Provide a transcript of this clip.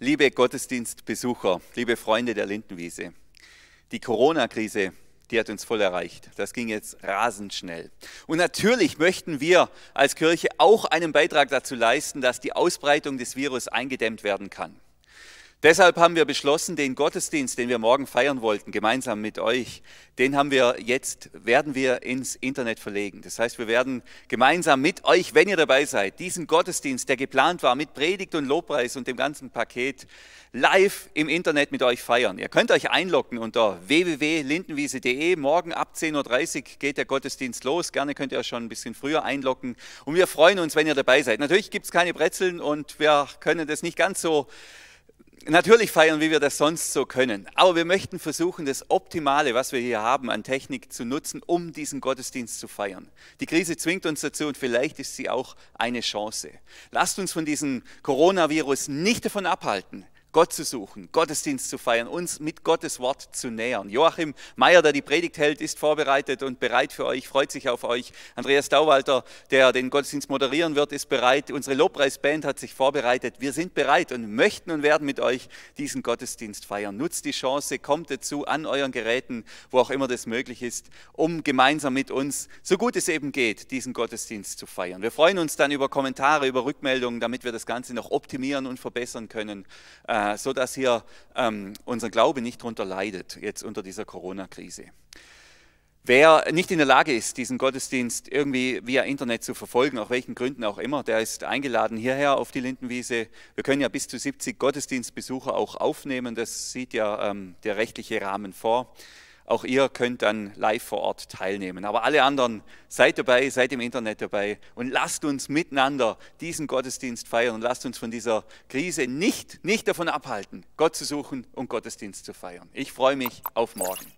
Liebe Gottesdienstbesucher, liebe Freunde der Lindenwiese, die Corona-Krise, die hat uns voll erreicht. Das ging jetzt rasend schnell. Und natürlich möchten wir als Kirche auch einen Beitrag dazu leisten, dass die Ausbreitung des Virus eingedämmt werden kann. Deshalb haben wir beschlossen, den Gottesdienst, den wir morgen feiern wollten, gemeinsam mit euch, den haben wir jetzt, werden wir ins Internet verlegen. Das heißt, wir werden gemeinsam mit euch, wenn ihr dabei seid, diesen Gottesdienst, der geplant war mit Predigt und Lobpreis und dem ganzen Paket, live im Internet mit euch feiern. Ihr könnt euch einloggen unter www.lindenwiese.de. Morgen ab 10.30 Uhr geht der Gottesdienst los. Gerne könnt ihr euch schon ein bisschen früher einloggen. Und wir freuen uns, wenn ihr dabei seid. Natürlich gibt es keine Brezeln und wir können das nicht ganz so Natürlich feiern, wie wir das sonst so können, aber wir möchten versuchen, das Optimale, was wir hier haben an Technik zu nutzen, um diesen Gottesdienst zu feiern. Die Krise zwingt uns dazu und vielleicht ist sie auch eine Chance. Lasst uns von diesem Coronavirus nicht davon abhalten, Gott zu suchen, Gottesdienst zu feiern, uns mit Gottes Wort zu nähern. Joachim Meyer, der die Predigt hält, ist vorbereitet und bereit für euch, freut sich auf euch. Andreas Dauwalter, der den Gottesdienst moderieren wird, ist bereit. Unsere Lobpreisband hat sich vorbereitet. Wir sind bereit und möchten und werden mit euch diesen Gottesdienst feiern. Nutzt die Chance, kommt dazu an euren Geräten, wo auch immer das möglich ist, um gemeinsam mit uns, so gut es eben geht, diesen Gottesdienst zu feiern. Wir freuen uns dann über Kommentare, über Rückmeldungen, damit wir das Ganze noch optimieren und verbessern können. Äh, so dass hier ähm, unser Glaube nicht darunter leidet, jetzt unter dieser Corona-Krise. Wer nicht in der Lage ist, diesen Gottesdienst irgendwie via Internet zu verfolgen, aus welchen Gründen auch immer, der ist eingeladen hierher auf die Lindenwiese. Wir können ja bis zu 70 Gottesdienstbesucher auch aufnehmen, das sieht ja ähm, der rechtliche Rahmen vor. Auch ihr könnt dann live vor Ort teilnehmen. Aber alle anderen seid dabei, seid im Internet dabei und lasst uns miteinander diesen Gottesdienst feiern und lasst uns von dieser Krise nicht, nicht davon abhalten, Gott zu suchen und Gottesdienst zu feiern. Ich freue mich auf morgen.